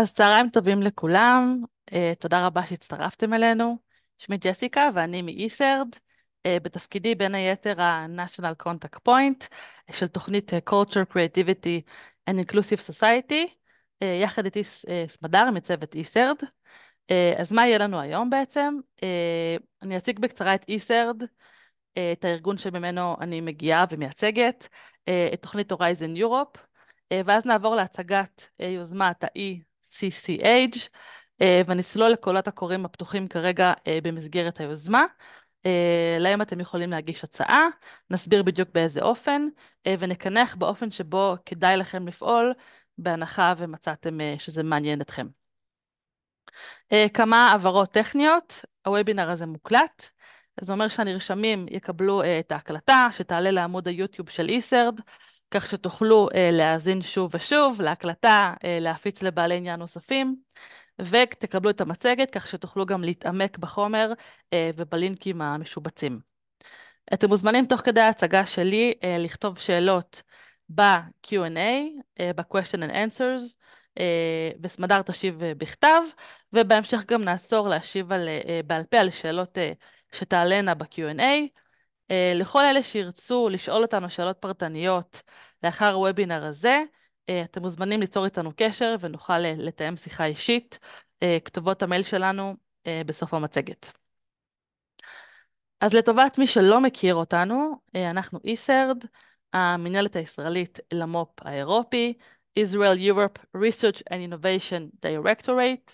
אז צהריים טובים לכולם, uh, תודה רבה שהצטרפתם אלינו. שמי ג'סיקה ואני מ-eSERD, uh, אה, בתפקידי בין היתר ה-National Contact Point uh, של תוכנית Culture, Creativity and Inclusive Society, uh, יחד איתי uh, סמדר מצוות Uh, אז מה יהיה לנו היום בעצם? Uh, אני אציג בקצרה את uh, את הארגון שממנו אני מגיעה ומייצגת, uh, את תוכנית הורייזן יורופ, ואז נעבור להצגת יוזמת האי CCH, אה, ונצלול לקולות הקוראים הפתוחים כרגע אה, במסגרת היוזמה. אה, להם אתם יכולים להגיש הצעה, נסביר בדיוק באיזה אופן, ונקנח באופן שבו כדאי לכם לפעול, בהנחה ומצאתם שזה מעניין אתכם. כמה הבהרות טכניות, הוובינר הזה מוקלט, זה אומר שהנרשמים יקבלו את ההקלטה, שתעלה לעמוד היוטיוב של איסרד, e כך שתוכלו אה, להאזין שוב ושוב להקלטה, אה, להפיץ לבעלי עניין נוספים, ותקבלו את המצגת כך שתוכלו גם להתעמק בחומר אה, ובלינקים המשובצים. אתם מוזמנים תוך כדי ההצגה שלי אה, לכתוב שאלות ב-Q&A, אה, ב-Question and Answers, אה, וסמדר תשיב אה, בכתב, ובהמשך גם נעצור להשיב על, אה, בעל פה על שאלות אה, ב-Q&A. אה, לכל אלה שירצו לשאול אותנו שאלות פרטניות לאחר הוובינר הזה, אה, אתם מוזמנים ליצור איתנו קשר ונוכל אה, לתאם שיחה אישית. כתובות המייל שלנו בסוף המצגת. אז לטובת מי שלא מכיר אותנו, אנחנו איסרד, e המנהלת הישראלית למו"פ האירופי, Israel Europe Research and Innovation Directorate.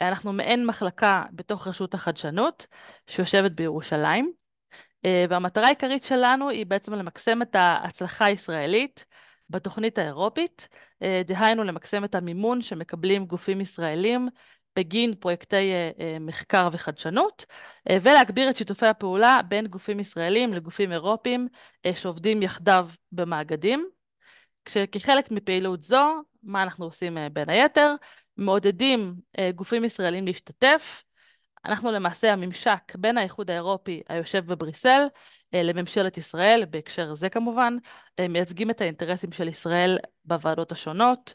אנחנו מעין מחלקה בתוך רשות החדשנות שיושבת בירושלים, אה, והמטרה העיקרית שלנו היא בעצם למקסם את ההצלחה הישראלית בתוכנית האירופית, אה, דהיינו למקסם את המימון שמקבלים גופים ישראלים בגין פרויקטי אה, מחקר וחדשנות, ולהגביר את שיתופי הפעולה בין גופים ישראלים לגופים אירופיים שעובדים יחדיו במאגדים. כשכחלק מפעילות זו, מה אנחנו עושים בין היתר? מעודדים גופים ישראלים להשתתף אנחנו למעשה הממשק בין האיחוד האירופי היושב בבריסל אה, לממשלת ישראל, בהקשר זה כמובן, אה, מייצגים את האינטרסים של ישראל בוועדות השונות.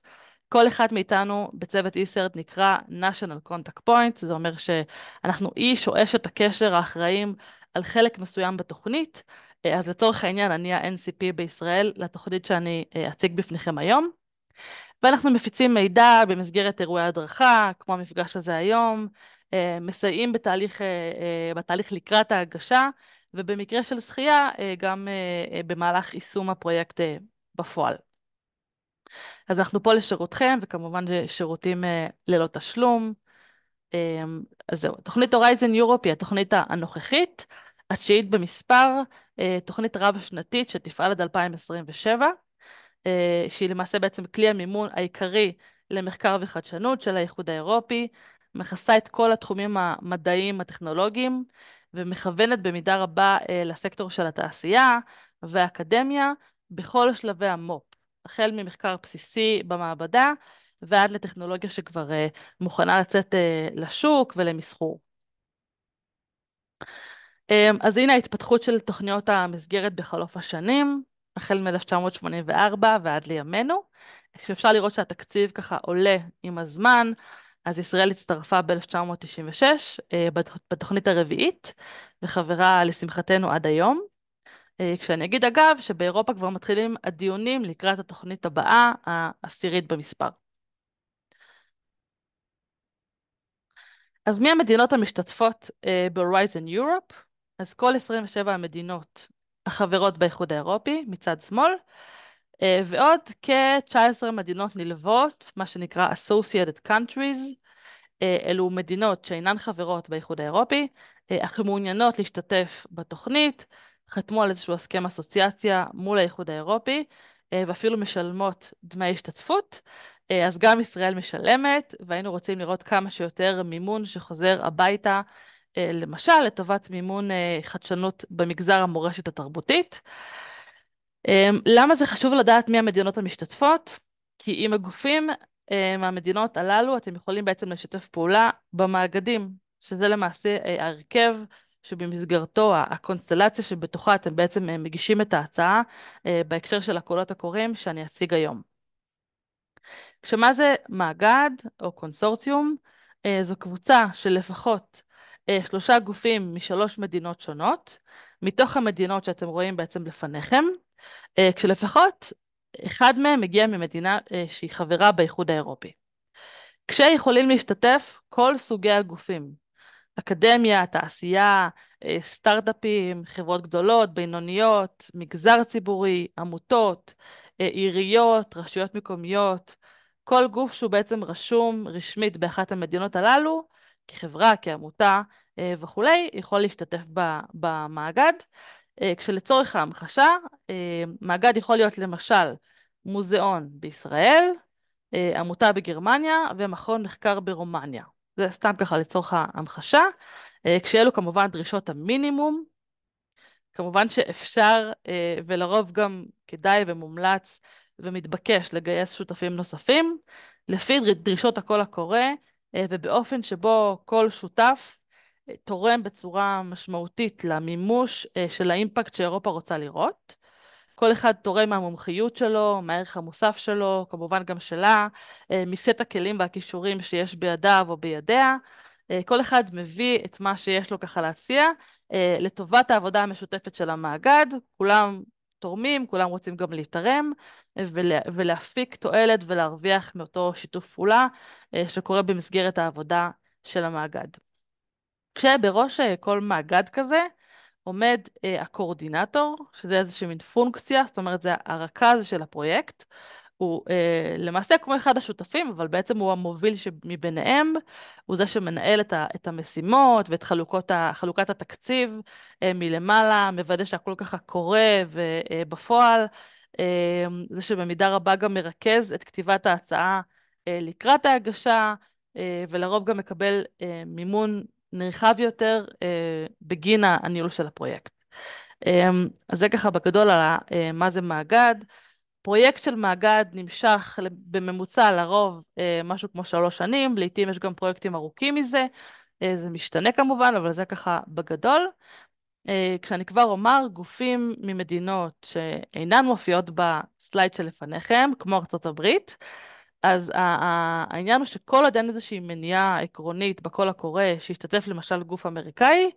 כל אחד מאיתנו בצוות איסרט נקרא national contact points, זה אומר שאנחנו איש או אשת הקשר האחראים על חלק מסוים בתוכנית, אה, אז לצורך העניין אני ה-NCP בישראל לתוכנית שאני אציג בפניכם היום. ואנחנו מפיצים מידע במסגרת אירועי הדרכה, כמו המפגש הזה היום, אה, מסייעים בתהליך, אה, אה, בתהליך לקראת ההגשה, ובמקרה של זכייה, גם במהלך יישום הפרויקט בפועל. אז אנחנו פה לשירותכם, וכמובן שירותים ללא תשלום. אז זהו, תוכנית הורייזן יורופ היא התוכנית הנוכחית, התשיעית במספר, תוכנית רב-שנתית שתפעל עד 2027, שהיא למעשה בעצם כלי המימון העיקרי למחקר וחדשנות של האיחוד האירופי, מכסה את כל התחומים המדעיים הטכנולוגיים, ומכוונת במידה רבה אה, לסקטור של התעשייה והאקדמיה בכל שלבי המו"פ, החל ממחקר בסיסי במעבדה ועד לטכנולוגיה שכבר אה, מוכנה לצאת אה, לשוק ולמסחור. אמ, אז הנה ההתפתחות של תוכניות המסגרת בחלוף השנים, החל מ-1984 ועד לימינו, אפשר לראות שהתקציב ככה עולה עם הזמן, אז ישראל הצטרפה ב-1996 אה, בתוכנית הרביעית, וחברה לשמחתנו עד היום. אה, כשאני אגיד אגב, שבאירופה כבר מתחילים הדיונים לקראת התוכנית הבאה, העשירית במספר. אז מי המדינות המשתתפות אה, ב-Horizon Europe? אז כל 27 המדינות החברות באיחוד האירופי מצד שמאל, אה, ועוד כ-19 מדינות נלוות, מה שנקרא Associated Countries, אה, אלו מדינות שאינן חברות באיחוד האירופי, אה, אך מעוניינות להשתתף בתוכנית, חתמו על איזשהו הסכם אסוציאציה מול האיחוד האירופי, ואפילו משלמות דמי השתתפות. אז גם ישראל משלמת, והיינו רוצים לראות כמה שיותר מימון שחוזר הביתה, למשל לטובת מימון חדשנות במגזר המורשת התרבותית. אמ, למה זה חשוב לדעת מי המדינות המשתתפות? כי עם הגופים אמ, מהמדינות הללו אתם יכולים בעצם לשתף פעולה במאגדים, שזה למעשה אה, ההרכב שבמסגרתו הקונסטלציה שבתוכה אתם בעצם אה, מגישים את ההצעה אה, בהקשר של הקולות הקוראים שאני אציג היום. כשמה זה מאגד או קונסורציום? זו קבוצה של לפחות שלושה גופים משלוש מדינות שונות, מתוך המדינות שאתם רואים בעצם לפניכם, אה, כשלפחות אחד מהם מגיע ממדינה אה, שהיא חברה באיחוד האירופי. כשיכולים להשתתף כל סוגי הגופים, אקדמיה, תעשייה, אה, סטארט-אפים, חברות גדולות, בינוניות, מגזר ציבורי, עמותות, עיריות, רשויות מקומיות, כל גוף שהוא בעצם רשום רשמית באחת המדינות הללו, כחברה, כעמותה וכולי, יכול להשתתף במאגד. אה, כשלצורך ההמחשה, אה, מאגד יכול להיות למשל מוזיאון בישראל, אה, עמותה בגרמניה ומכון מחקר ברומניה. זה סתם ככה לצורך ההמחשה, כשאלו כמובן דרישות המינימום. כמובן שאפשר ולרוב גם כדאי ומומלץ ומתבקש לגייס שותפים נוספים, לפי דרישות הקול הקורא ובאופן שבו כל שותף תורם בצורה משמעותית למימוש אה, של האימפקט שאירופה רוצה לראות. כל אחד תורם מהמומחיות שלו, מהערך המוסף שלו, כמובן גם שלה, אה, מסט הכלים והכישורים שיש בידיו או בידיה. אה, כל אחד מביא את מה שיש לו ככה להציע לטובת העבודה המשותפת של המאגד. כולם תורמים, כולם רוצים גם להתערם ולהפיק תועלת ולהרוויח מאותו שיתוף פעולה שקורה במסגרת העבודה של המאגד. כשבראש אה, כל מאגד כזה עומד אה, הקורדינטור, שזה איזושהי מין פונקציה, זאת אומרת זה הרכז של הפרויקט. הוא אה, למעשה כמו אחד השותפים, אבל בעצם הוא המוביל שמביניהם, הוא זה שמנהל את, ה, את המשימות ואת חלוקות ה, חלוקת התקציב אה, מלמעלה, מוודא שהכל ככה קורה ובפועל, אה, אה, זה שבמידה רבה גם מרכז את כתיבת ההצעה אה, לקראת ההגשה, אה, ולרוב גם מקבל מימון נרחב יותר אה, בגין הניהול של הפרויקט. אה, אז זה ככה בגדול על אה, מה זה מאגד. פרויקט של מאגד נמשך בממוצע לרוב אה, משהו כמו שלוש שנים, לעתים יש גם פרויקטים ארוכים מזה, אה, זה משתנה כמובן, אבל זה ככה בגדול. אה, כשאני כבר אומר, גופים ממדינות שאינן מופיעות בסלייד שלפניכם, כמו ארצות הברית, אז העניין הוא שכל עוד אין איזושהי מניעה עקרונית בקול הקורא שישתתף למשל גוף אמריקאי,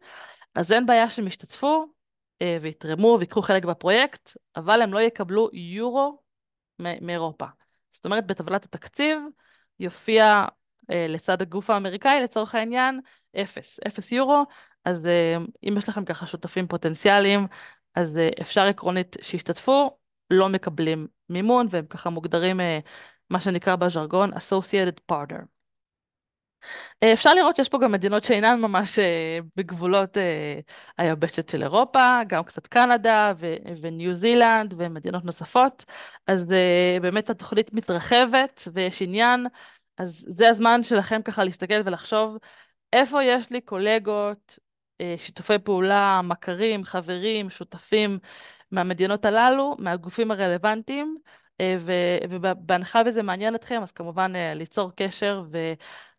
אז אין בעיה שהם ישתתפו אה, ויתרמו ויקחו חלק בפרויקט, אבל הם לא יקבלו יורו מאירופה. זאת אומרת, בטבלת התקציב יופיע אה, לצד הגוף האמריקאי, לצורך העניין, אפס, אפס יורו, אז אה, אם יש לכם ככה שותפים פוטנציאליים, אז אפשר עקרונית שישתתפו, לא מקבלים מימון, והם ככה מוגדרים מה שנקרא בז'רגון Associated Partner. אה, אפשר לראות שיש פה גם מדינות שאינן ממש אה, בגבולות אה, היבשת של אירופה, גם קצת קנדה וניו זילנד ומדינות נוספות, אז באמת התוכנית מתרחבת ויש עניין, אז זה הזמן שלכם ככה להסתכל ולחשוב איפה יש לי קולגות, שיתופי פעולה, מכרים, חברים, שותפים מהמדינות הללו, מהגופים הרלוונטיים, אה, ובהנחה וזה מעניין אתכם, אז כמובן אה, ליצור קשר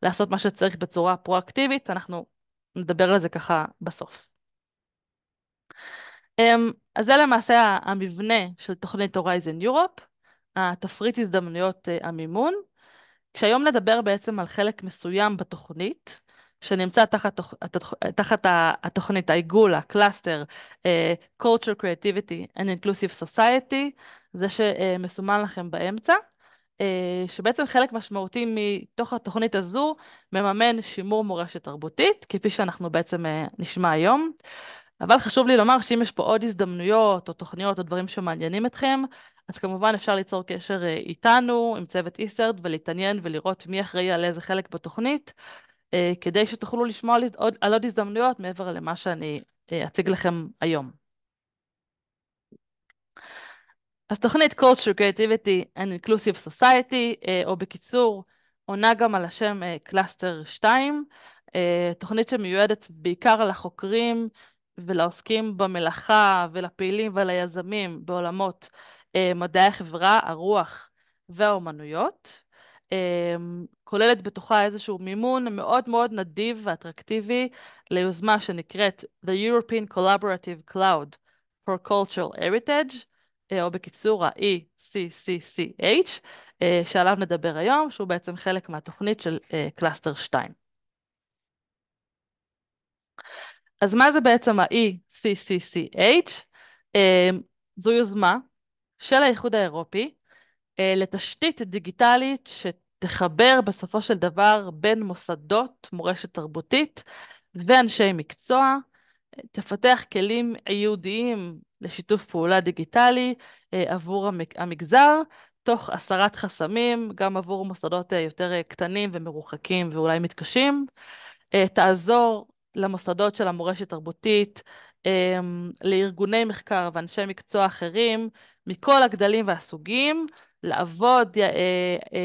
ולעשות מה שצריך בצורה פרואקטיבית, אנחנו נדבר על זה ככה בסוף. אמ, אז זה למעשה המבנה של תוכנית הורייזן יורופ, התפריט הזדמנויות אה, המימון, כשהיום נדבר בעצם על חלק מסוים בתוכנית, שנמצא תחת, תחת התוכנית העיגול, הקלאסטר, Culture Creativity and Inclusive Society, זה שמסומן לכם באמצע, אה, שבעצם חלק משמעותי מתוך התוכנית הזו מממן שימור מורשת תרבותית, כפי שאנחנו בעצם אה, נשמע היום. אבל חשוב לי לומר שאם יש פה עוד הזדמנויות או תוכניות או דברים שמעניינים אתכם, אז כמובן אפשר ליצור קשר אה, איתנו, עם צוות איסרד, ולהתעניין ולראות מי אחראי על איזה חלק בתוכנית, כדי שתוכלו לשמוע על עוד הזדמנויות מעבר למה שאני אציג לכם היום. אז תוכנית Culture Creativity and Inclusive Society, אה, או בקיצור, עונה גם על השם אה, Cluster 2, אה, תוכנית שמיועדת בעיקר לחוקרים ולעוסקים במלאכה ולפעילים וליזמים בעולמות מדעי החברה, הרוח והאומנויות. כוללת בתוכה איזשהו מימון מאוד מאוד נדיב ואטרקטיבי ליוזמה שנקראת The European Collaborative Cloud for Cultural Heritage, אה, או בקיצור ה-ECCCH, אה, שעליו נדבר היום, שהוא בעצם חלק מהתוכנית של קלאסטר אה, 2. אז מה זה בעצם ה-ECCCH? זו יוזמה של האיחוד האירופי לתשתית דיגיטלית שתחבר בסופו של דבר בין מוסדות מורשת תרבותית ואנשי מקצוע תפתח כלים ייעודיים לשיתוף פעולה דיגיטלי אה, עבור המגזר, תוך הסרת חסמים, גם עבור מוסדות אה, יותר אה, קטנים ומרוחקים ואולי מתקשים. תעזור למוסדות של המורשת תרבותית, אמ, לארגוני מחקר ואנשי מקצוע אחרים, מכל הגדלים והסוגים, לעבוד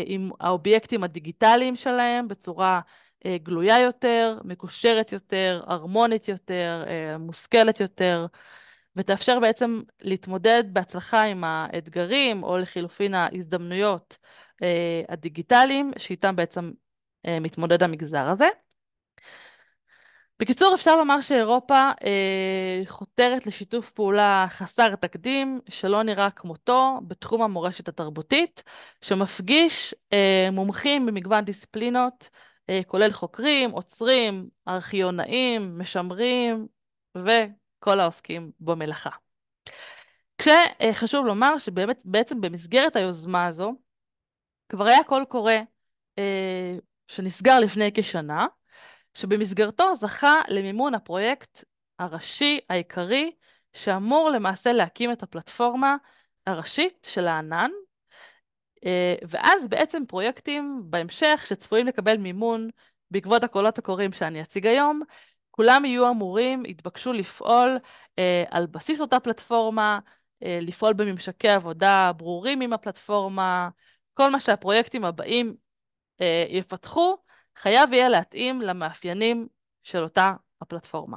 עם האובייקטים הדיגיטליים שלהם בצורה אה, גלויה יותר, מקושרת יותר, הרמונית יותר, אה, מושכלת יותר, ותאפשר בעצם להתמודד בהצלחה עם האתגרים, או לחילופין ההזדמנויות אה, הדיגיטליים, שאיתם בעצם מתמודד המגזר הזה. בקיצור, אפשר לומר שאירופה אה, חותרת לשיתוף פעולה חסר תקדים, שלא נראה כמותו, בתחום המורשת התרבותית, שמפגיש אה, מומחים במגוון דיסציפלינות אה, כולל חוקרים, עוצרים, ארכיונאים, משמרים וכל העוסקים במלאכה. כשחשוב לומר שבאמת בעצם במסגרת היוזמה הזו כבר היה קול קורא אה, שנסגר לפני כשנה, שבמסגרתו זכה למימון הפרויקט הראשי העיקרי שאמור למעשה להקים את הפלטפורמה הראשית של הענן, אה, ואז בעצם פרויקטים בהמשך שצפויים לקבל מימון בעקבות הקולות הקוראים שאני אציג היום, כולם יהיו אמורים, יתבקשו לפעול אה, על בסיס אותה פלטפורמה, אה, לפעול בממשקי עבודה ברורים עם הפלטפורמה, כל מה שהפרויקטים הבאים יפתחו, חייב יהיה להתאים למאפיינים של אותה הפלטפורמה.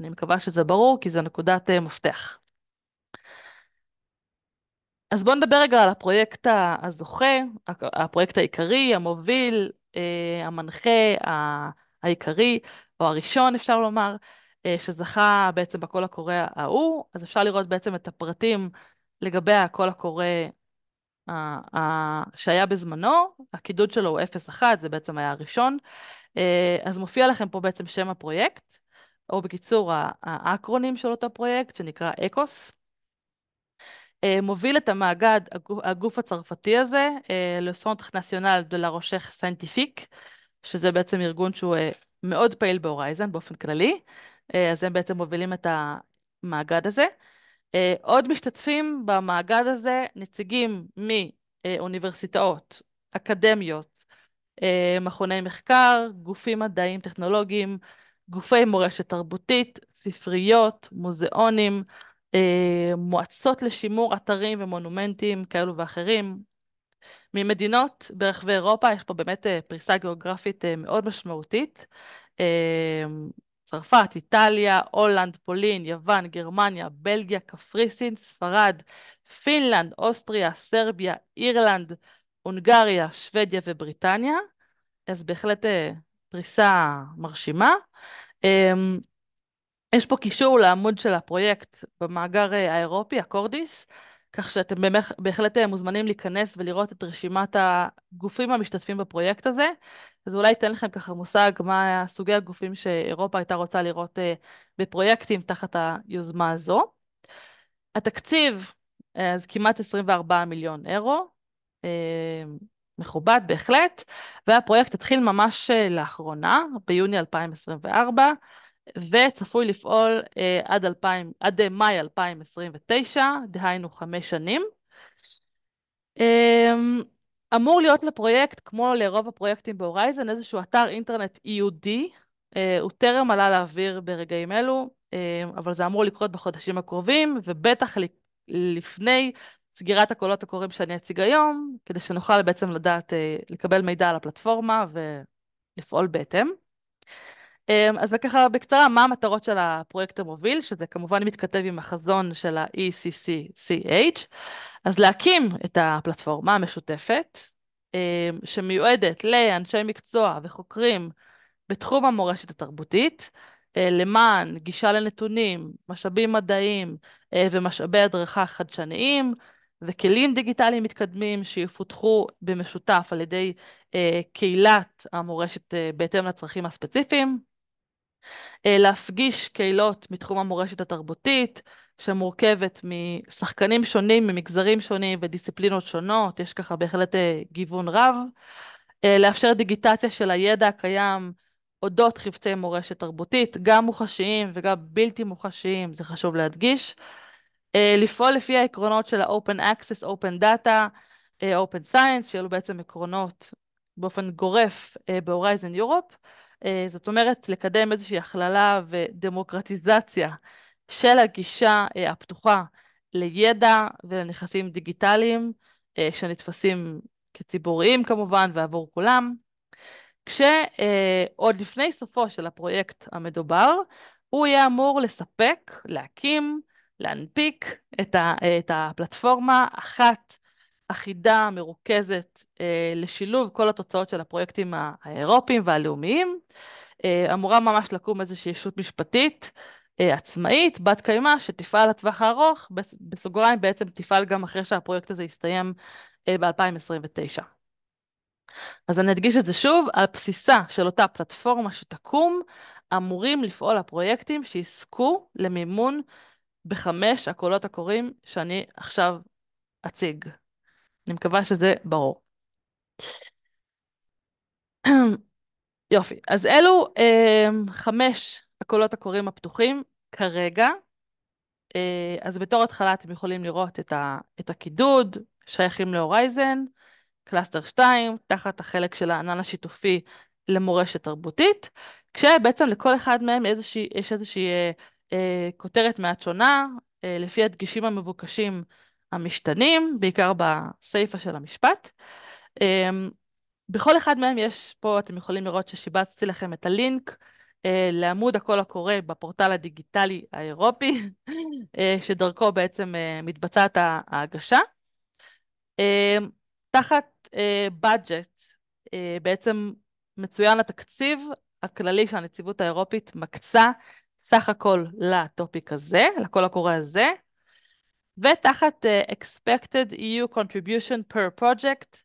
אני מקווה שזה ברור, כי זו נקודת מפתח. אז בואו נדבר רגע על הפרויקט הזוכה, הפרויקט העיקרי, המוביל, אה, המנחה, העיקרי, או הראשון אפשר לומר, אה, שזכה בעצם בקול הקורא ההוא, אז אפשר לראות בעצם את הפרטים לגבי הקול הקורא שהיה בזמנו, הקידוד שלו הוא 0-1, זה בעצם היה הראשון, אה, אז מופיע לכם פה בעצם שם הפרויקט, או בקיצור האקרונים של אותו פרויקט, שנקרא אקוס. אה, מוביל את המאגד, הגוף הצרפתי הזה, אה, לסונט נציונל דולה רושך סיינטיפיק, שזה בעצם ארגון שהוא אה, מאוד פעיל בהורייזן באופן כללי, אז הם בעצם מובילים את המאגד הזה. עוד משתתפים במאגד הזה נציגים מאוניברסיטאות, אקדמיות, מכוני מחקר, גופים מדעיים טכנולוגיים, גופי מורשת תרבותית, ספריות, מוזיאונים, אה, מועצות לשימור אתרים ומונומנטים כאלו ואחרים. ממדינות ברחבי אירופה, יש פה באמת אה, פריסה גיאוגרפית אה, מאוד משמעותית. צרפת, איטליה, הולנד, פולין, יוון, גרמניה, בלגיה, קפריסין, ספרד, פינלנד, אוסטריה, סרביה, אירלנד, הונגריה, שוודיה ובריטניה. אז בהחלט פריסה מרשימה. אמ, יש פה קישור לעמוד של הפרויקט במאגר אה, האירופי, הקורדיס, כך שאתם בהחלט אה, מוזמנים להיכנס ולראות את רשימת הגופים המשתתפים בפרויקט הזה. אז אולי ייתן לכם ככה מושג מה סוגי הגופים שאירופה הייתה רוצה לראות אה, בפרויקטים תחת היוזמה הזו. התקציב, אז כמעט 24 מיליון אירו, מכובד בהחלט, והפרויקט התחיל ממש לאחרונה, ביוני 2024. וצפוי לפעול uh, עד, 2000, עד אה, מאי 2029, דהיינו חמש שנים. Um, אמור להיות לפרויקט, כמו לרוב הפרויקטים בהורייזן, איזשהו אתר אינטרנט EUD, uh, אה, הוא טרם עלה לאוויר ברגעים אלו, אה, אבל זה אמור לקרות בחודשים הקרובים, ובטח לפני סגירת הקולות הקוראים שאני אציג היום, כדי שנוכל בעצם לדעת, uh, לקבל מידע על הפלטפורמה ולפעול בהתאם. אמ, אז זה ככה בקצרה, מה המטרות של הפרויקט המוביל, שזה כמובן מתכתב עם החזון של ה-ECCCH, אז להקים את הפלטפורמה המשותפת, אמ, שמיועדת לאנשי מקצוע וחוקרים בתחום המורשת התרבותית, אה, למען גישה לנתונים, משאבים מדעיים אה, ומשאבי הדרכה חדשניים, וכלים דיגיטליים מתקדמים שיפותחו במשותף על ידי אה, קהילת המורשת אה, בהתאם לצרכים הספציפיים. אה, להפגיש קהילות מתחום המורשת התרבותית, שמורכבת משחקנים שונים, ממגזרים שונים ודיסציפלינות שונות, יש ככה בהחלט אה, גיוון רב. אה, לאפשר דיגיטציה של הידע הקיים אודות חפצי מורשת תרבותית, גם מוחשיים וגם בלתי מוחשיים, זה חשוב להדגיש. לפעול לפי העקרונות של ה-open access, open data, open science, שאלו בעצם עקרונות באופן גורף בהורייזן יורופ. אה, זאת אומרת, לקדם איזושהי הכללה ודמוקרטיזציה של הגישה אה, הפתוחה לידע ולנכסים דיגיטליים, אה, שנתפסים כציבוריים כמובן ועבור כולם, כשעוד לפני סופו של הפרויקט המדובר, הוא יהיה אמור לספק, להקים, להנפיק את, ה, את הפלטפורמה אחת אחידה, מרוכזת, אה, לשילוב כל התוצאות של הפרויקטים האירופיים והלאומיים. אה, אמורה ממש לקום איזושהי ישות משפטית אה, עצמאית, בת קיימא, שתפעל לטווח הארוך, בסוגריים בעצם תפעל גם אחרי שהפרויקט הזה יסתיים אה, ב-2029. אז אני אדגיש את זה שוב, על בסיסה של אותה פלטפורמה שתקום, אמורים לפעול הפרויקטים שיזכו למימון בחמש הקולות הקוראים שאני עכשיו אציג. אני מקווה שזה ברור. יופי, אז אלו אה, חמש הקולות הקוראים הפתוחים כרגע. אה, אז בתור התחלה אתם יכולים לראות את, ה, את הקידוד, שייכים להורייזן, קלאסטר 2, תחת החלק של הענן השיתופי למורשת תרבותית, כשבעצם לכל אחד מהם איזושהי, יש איזושהי אה, אה, כותרת מעט שונה, אה, לפי הדגישים המבוקשים המשתנים, בעיקר בסיפה של המשפט. אמ, בכל אחד מהם יש פה, אתם יכולים לראות ששיבצתי לכם את הלינק אה, לעמוד הקול הקורא בפורטל הדיגיטלי האירופי, אה, שדרכו בעצם אה, מתבצעת ההגשה. אמ, תחת budget בעצם מצוין התקציב הכללי שהנציבות האירופית מקצה סך הכל לטופיק הזה, לקול הקורא הזה, ותחת uh, expected EU contribution per project,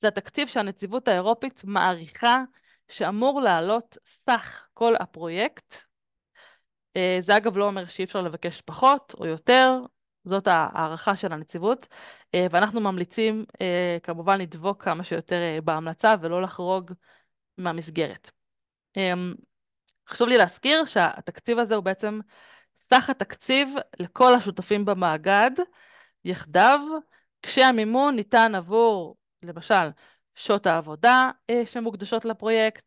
זה התקציב שהנציבות האירופית מעריכה שאמור לעלות סך כל הפרויקט. Uh, זה אגב לא אומר שאי אפשר לבקש פחות או יותר, זאת ההערכה של הנציבות, uh, ואנחנו ממליצים uh, כמובן לדבוק כמה שיותר uh, בהמלצה ולא לחרוג מהמסגרת. Um, חשוב לי להזכיר שהתקציב הזה הוא בעצם הובטח התקציב לכל השותפים במאגד יחדיו, כשהמימון ניתן עבור, למשל, שעות העבודה אה, שמוקדשות לפרויקט,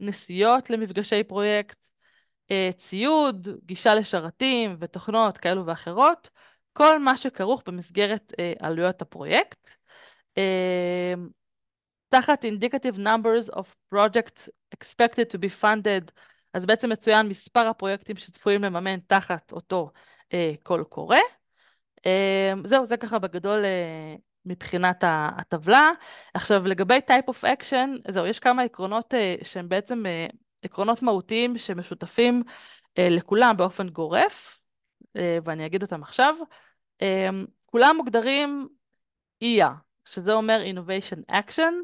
נסיעות למפגשי פרויקט, אה, ציוד, גישה לשרתים ותוכנות כאלו ואחרות, כל מה שכרוך במסגרת אה, עלויות הפרויקט. אה, תחת Indicative Numbers of Projects Expected to be Funded אז בעצם מצוין מספר הפרויקטים שצפויים לממן תחת אותו אה, קול קורא. אה, זהו, זה ככה בגדול אה, מבחינת הטבלה. עכשיו, לגבי type of action, זהו, יש כמה עקרונות אה, שהם בעצם אה, עקרונות מהותיים שמשותפים אה, לכולם באופן גורף, אה, ואני אגיד אותם עכשיו. אה, כולם מוגדרים EIA, שזה אומר Innovation Action,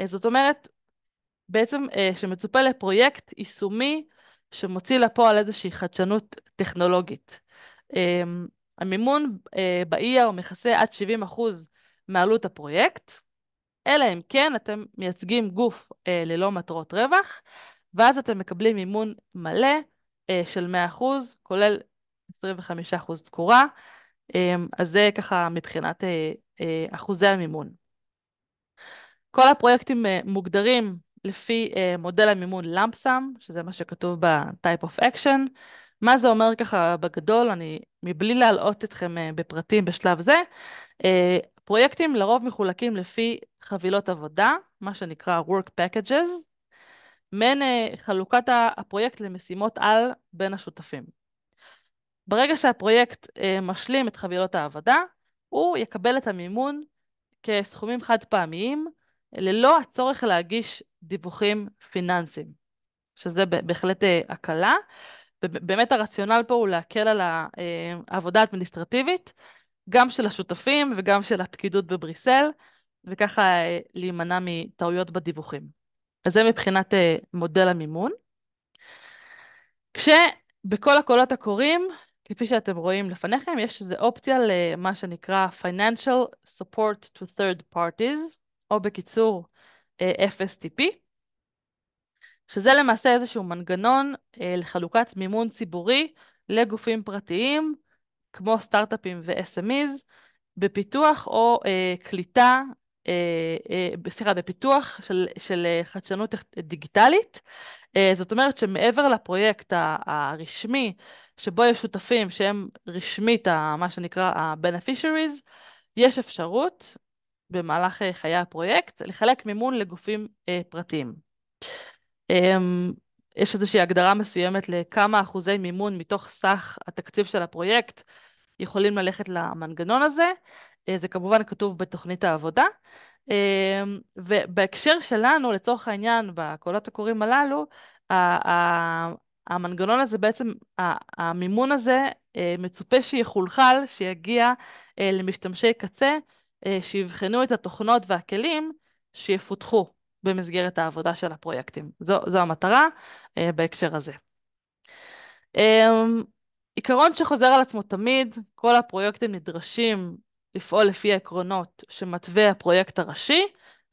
אה, זאת אומרת, בעצם אה, שמצופה לפרויקט יישומי שמוציא לפועל איזושהי חדשנות טכנולוגית. אה, המימון אה, ב-ER מכסה עד 70% מעלות הפרויקט, אלא אם כן אתם מייצגים גוף אה, ללא מטרות רווח, ואז אתם מקבלים מימון מלא אה, של 100%, כולל 25% תקורה, אה, אז זה ככה מבחינת אה, אה, אחוזי המימון. כל הפרויקטים אה, מוגדרים לפי uh, מודל המימון למפסם, שזה מה שכתוב ב-type of action. מה זה אומר ככה בגדול, אני מבלי להלאות אתכם uh, בפרטים בשלב זה, uh, פרויקטים לרוב מחולקים לפי חבילות עבודה, מה שנקרא work packages, מעין uh, חלוקת הפרויקט למשימות על בין השותפים. ברגע שהפרויקט uh, משלים את חבילות העבודה, הוא יקבל את המימון כסכומים חד פעמיים, ללא הצורך להגיש דיווחים פיננסיים, שזה בהחלט אה, הקלה. ובאמת הרציונל פה הוא להקל על אה, העבודה האדמיניסטרטיבית, גם של השותפים וגם של הפקידות בבריסל, וככה אה, להימנע מטעויות בדיווחים. אז זה מבחינת מודל המימון. כשבכל הקולות הקוראים, כפי שאתם רואים לפניכם, יש איזו אופציה למה שנקרא Financial Support to Third Parties, או בקיצור FSTP, שזה למעשה איזשהו מנגנון אה, לחלוקת מימון ציבורי לגופים פרטיים, כמו סטארט-אפים ו-SMEs, בפיתוח או אה, קליטה, סליחה, אה, אה, בפיתוח של, של אה, חדשנות דיגיטלית. אה, זאת אומרת שמעבר לפרויקט הרשמי, שבו יש שותפים שהם רשמית, מה שנקרא ה-beneficiaries, יש אפשרות במהלך אה, חיי הפרויקט, לחלק מימון לגופים אה, פרטיים. אמ, יש איזושהי הגדרה מסוימת לכמה אחוזי מימון מתוך סך התקציב של הפרויקט יכולים ללכת למנגנון הזה, אה, זה כמובן כתוב בתוכנית העבודה. אמ, ובהקשר שלנו, לצורך העניין, בקולות הקוראים הללו, המנגנון הזה בעצם, המימון הזה מצופה שיחולחל, שיגיע למשתמשי קצה אה, שיבחנו את התוכנות והכלים שיפותחו במסגרת העבודה של הפרויקטים. זו, זו המטרה אה, בהקשר הזה. אמ, עיקרון שחוזר על עצמו תמיד, כל הפרויקטים נדרשים לפעול לפי העקרונות שמתווה הפרויקט הראשי,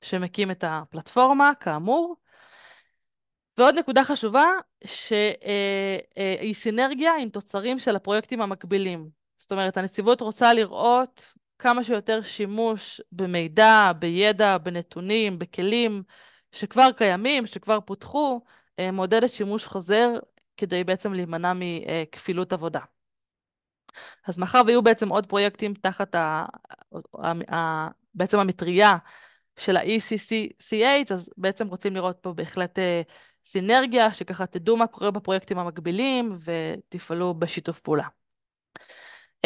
שמקים את הפלטפורמה, כאמור. ועוד נקודה חשובה, שהיא אה, סינרגיה עם תוצרים של הפרויקטים המקבילים. זאת אומרת, הנציבות רוצה לראות כמה שיותר שימוש במידע, בידע, בנתונים, בכלים שכבר קיימים, שכבר פותחו, אה, מעודדת שימוש חוזר כדי בעצם להימנע מכפילות עבודה. אז מאחר ויהיו בעצם עוד פרויקטים תחת ה, בעצם המטריה של ה-ECCCH, אז בעצם רוצים לראות פה בהחלט אה, סינרגיה, שככה תדעו מה קורה בפרויקטים המקבילים ותפעלו בשיתוף פעולה.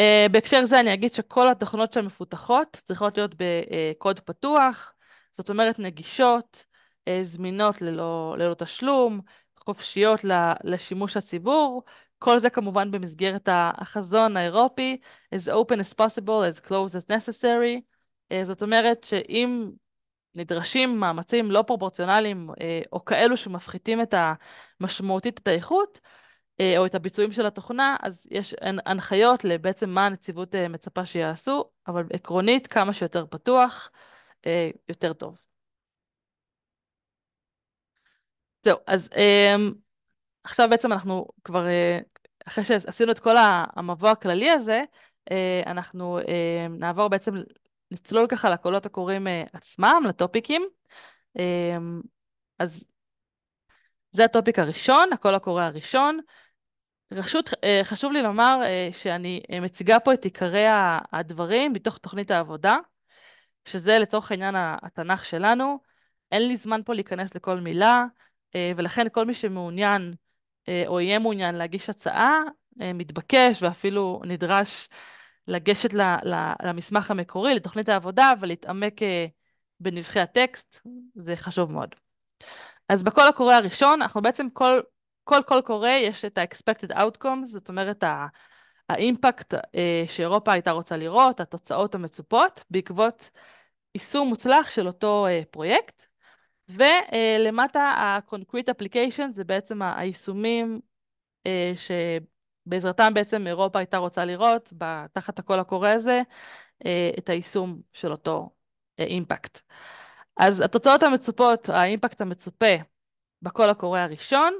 Uh, בהקשר זה אני אגיד שכל התוכנות שהן מפותחות צריכות להיות בקוד פתוח, זאת אומרת נגישות, uh, זמינות ללא, ללא תשלום, חופשיות לשימוש הציבור, כל זה כמובן במסגרת החזון האירופי, as open as possible, as close as necessary. Uh, זאת אומרת שאם נדרשים מאמצים לא פרופורציונליים uh, או כאלו שמפחיתים את המשמעותית את האיכות, אה, או את הביצועים של התוכנה, אז יש הנחיות לבעצם מה הנציבות אה, מצפה שיעשו, אבל עקרונית כמה שיותר פתוח, אה, יותר טוב. זהו, אז אמ, עכשיו בעצם אנחנו כבר, אחרי שעשינו את כל המבוא הכללי הזה, אנחנו נעבור בעצם, נצלול ככה לקולות הקוראים עצמם, לטופיקים. אמ, אז זה הטופיק הראשון, הקול הקורא הראשון, רשות, אה, חשוב לי לומר אה, שאני אה, מציגה פה את עיקרי הדברים בתוך תוכנית העבודה, שזה לצורך העניין התנ"ך שלנו. אין לי זמן פה להיכנס לכל מילה, ולכן כל מי שמעוניין או יהיה מעוניין להגיש הצעה, מתבקש ואפילו נדרש לגשת למסמך המקורי, לתוכנית העבודה, ולהתעמק בנבחי הטקסט, זה חשוב מאוד. אז בקול הקורא הראשון, אנחנו בעצם כל כל קול קורא יש את ה-expected outcomes, זאת אומרת האימפקט אה, שאירופה הייתה רוצה לראות, התוצאות המצופות, בעקבות יישום מוצלח של אותו אה, פרויקט. ולמטה אה, ה-concrete application זה בעצם היישומים שבעזרתם בעצם אירופה הייתה רוצה לראות, תחת הקול הקורא הזה, את היישום של אותו אימפקט. אז התוצאות המצופות, האימפקט המצופה בקול הקורא הראשון,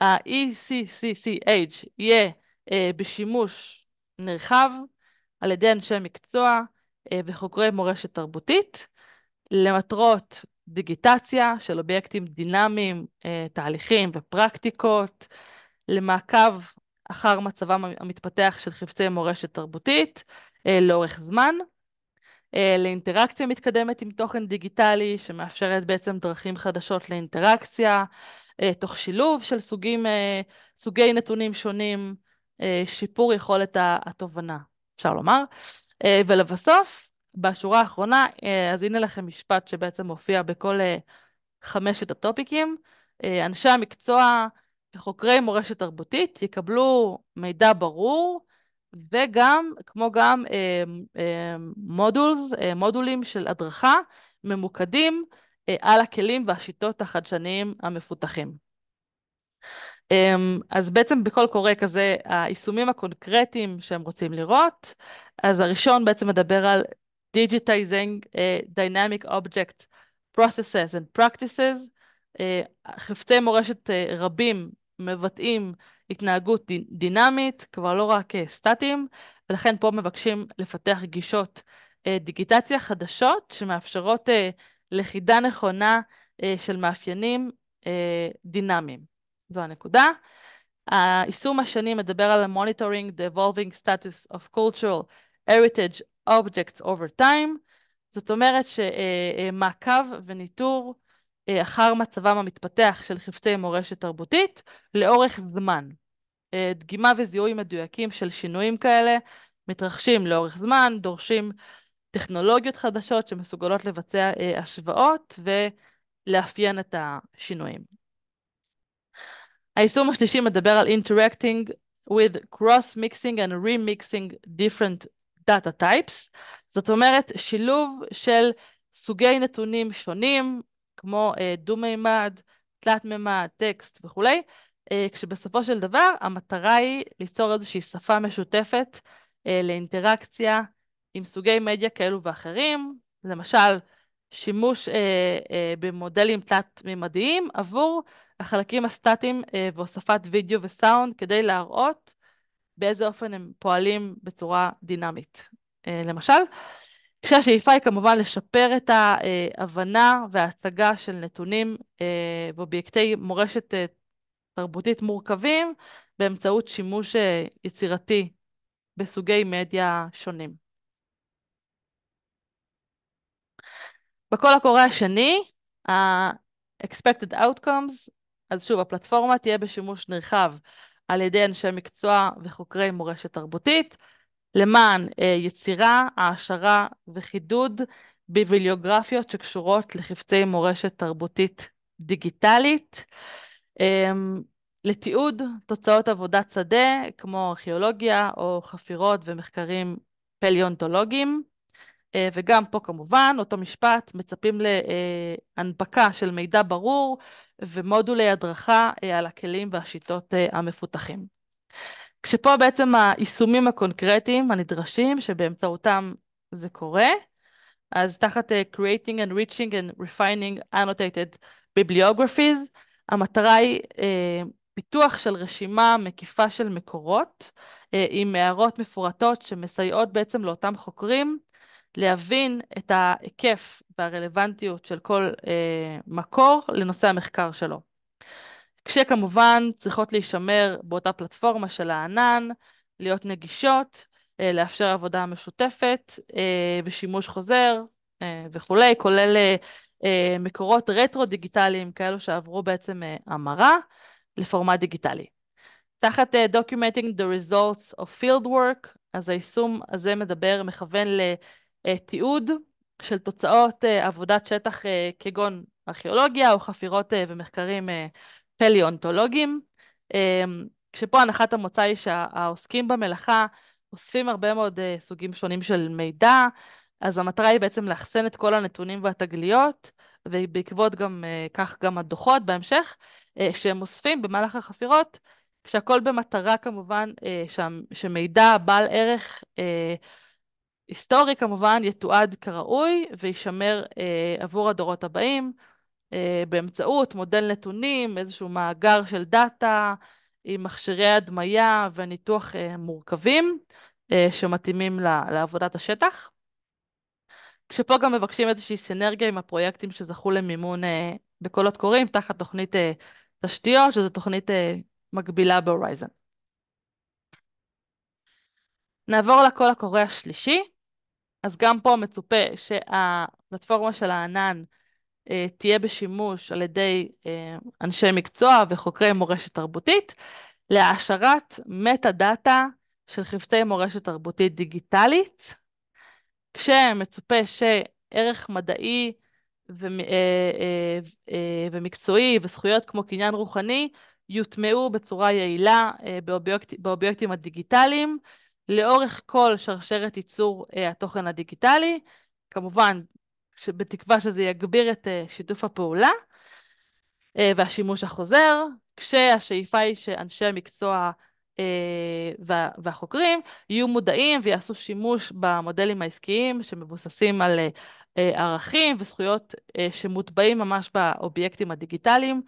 ה-ECCCH יהיה אה, בשימוש נרחב על ידי אנשי מקצוע אה, וחוקרי מורשת תרבותית למטרות דיגיטציה של אובייקטים דינמיים, אה, תהליכים ופרקטיקות, למעקב אחר מצבם המתפתח של חפצי מורשת תרבותית לאורך זמן, לאינטראקציה מתקדמת עם תוכן דיגיטלי שמאפשרת בעצם דרכים חדשות לאינטראקציה, אה, תוך שילוב של סוגים, אה, סוגי נתונים שונים, אה, שיפור יכולת התובנה, אפשר לומר. ולבסוף, בשורה האחרונה, אז הנה לכם משפט שבעצם מופיע בכל חמשת הטופיקים. אנשי המקצוע וחוקרי מורשת תרבותית יקבלו מידע ברור וגם, כמו גם מודולס, מודולים של הדרכה ממוקדים אה, על הכלים והשיטות החדשניים המפותחים. אמ, אז בעצם בכל קורא כזה, היישומים הקונקרטיים שהם רוצים לראות, אז הראשון בעצם מדבר על Digitizing uh, Dynamic Object Processes and Practices. Uh, חפצי מורשת uh, רבים מבטאים התנהגות דינ- דינמית, כבר לא רק uh, סטטיים, ולכן פה מבקשים לפתח גישות uh, דיגיטציה חדשות שמאפשרות uh, לכידה נכונה אה, של מאפיינים אה, דינמיים. זו הנקודה. היישום השני מדבר על ה-monitoring the evolving status of cultural heritage objects over time, זאת אומרת שמעקב אה, אה וניטור אה, אחר מצבם המתפתח של חפצי מורשת תרבותית לאורך זמן. אה, דגימה וזיהוי מדויקים של שינויים כאלה מתרחשים לאורך זמן, דורשים טכנולוגיות חדשות שמסוגלות לבצע אה, השוואות ולאפיין את השינויים. היישום השלישי מדבר על interacting with cross-mixing and remixing different data types, זאת אומרת שילוב של סוגי נתונים שונים, כמו אה, דו-מימד, תלת-מימד, טקסט וכולי, אה, כשבסופו של דבר המטרה היא ליצור איזושהי שפה משותפת אה, לאינטראקציה עם סוגי מדיה כאלו ואחרים, למשל שימוש אה, אה, במודלים תת-ממדיים עבור החלקים הסטטיים אה, והוספת וידאו וסאונד כדי להראות באיזה אופן הם פועלים בצורה דינמית. אה, למשל, כשהשאיפה היא כמובן לשפר את ההבנה וההצגה של נתונים אה, ואובייקטי מורשת אה, תרבותית מורכבים באמצעות שימוש אה, יצירתי בסוגי מדיה שונים. בקול הקורא השני, ה-expected outcomes, אז שוב, הפלטפורמה תהיה בשימוש נרחב על ידי אנשי מקצוע וחוקרי מורשת תרבותית, למען uh, יצירה, העשרה וחידוד ביבליוגרפיות שקשורות לחפצי מורשת תרבותית דיגיטלית, Um, לתיעוד תוצאות עבודת שדה כמו ארכיאולוגיה או חפירות ומחקרים פליונטולוגיים, אה, וגם פה כמובן, אותו משפט, מצפים להנפקה של מידע ברור ומודולי הדרכה אה, על הכלים והשיטות אה, המפותחים. כשפה בעצם היישומים הקונקרטיים הנדרשים שבאמצעותם זה קורה, אז תחת Creating and Reaching and Refining Annotated Bibliographies, המטרה היא פיתוח של רשימה מקיפה של מקורות עם הערות מפורטות שמסייעות בעצם לאותם חוקרים להבין את ההיקף והרלוונטיות של כל אה, מקור לנושא המחקר שלו. כשכמובן צריכות להישמר באותה פלטפורמה של הענן, להיות נגישות, אה, לאפשר עבודה משותפת אה, ושימוש חוזר אה, וכולי, כולל אה, אה מקורות רטרו-דיגיטליים כאלו שעברו בעצם אה, המרה לפורמט דיגיטלי. תחת uh, Documenting the Results of Fieldwork, אז היישום הזה מדבר, מכוון אה, תיעוד של תוצאות אה, עבודת שטח אה, כגון ארכיאולוגיה או חפירות ומחקרים פליאונטולוגיים, כשפה הנחת המוצא היא שהעוסקים במלאכה אוספים הרבה מאוד סוגים שונים של מידע, אז המטרה היא בעצם לאחסן את כל הנתונים והתגליות, ובעקבות גם, כך גם הדוחות בהמשך, שהם אוספים במהלך החפירות, כשהכול במטרה כמובן שמידע בעל ערך היסטורי כמובן יתועד כראוי ויישמר אה, עבור הדורות הבאים אה, באמצעות מודל נתונים, איזשהו מאגר של דאטה עם מכשירי הדמיה וניתוח אה, מורכבים אה, שמתאימים ל, לעבודת השטח. כשפה גם מבקשים איזושהי סינרגיה עם הפרויקטים שזכו למימון אה, בקולות קוראים תחת תוכנית אה, תשתיות, שזו תוכנית אה, מקבילה בהורייזן. נעבור לקול הקורא השלישי, אז גם פה מצופה שהפלטפורמה של הענן אה, תהיה בשימוש על ידי אה, אנשי מקצוע וחוקרי מורשת תרבותית להעשרת מטה דאטה של חפצי מורשת תרבותית דיגיטלית, כשמצופה שערך מדעי ו, אה, אה, אה, ומקצועי וזכויות כמו קניין רוחני יוטמעו בצורה יעילה אה, באובייקט, באובייקטים הדיגיטליים לאורך כל שרשרת ייצור אה, התוכן הדיגיטלי, כמובן בתקווה שזה יגביר את אה, שיתוף הפעולה אה, והשימוש החוזר, כשהשאיפה היא שאנשי המקצוע והחוקרים יהיו מודעים ויעשו שימוש במודלים העסקיים שמבוססים על ערכים וזכויות שמוטבעים ממש באובייקטים הדיגיטליים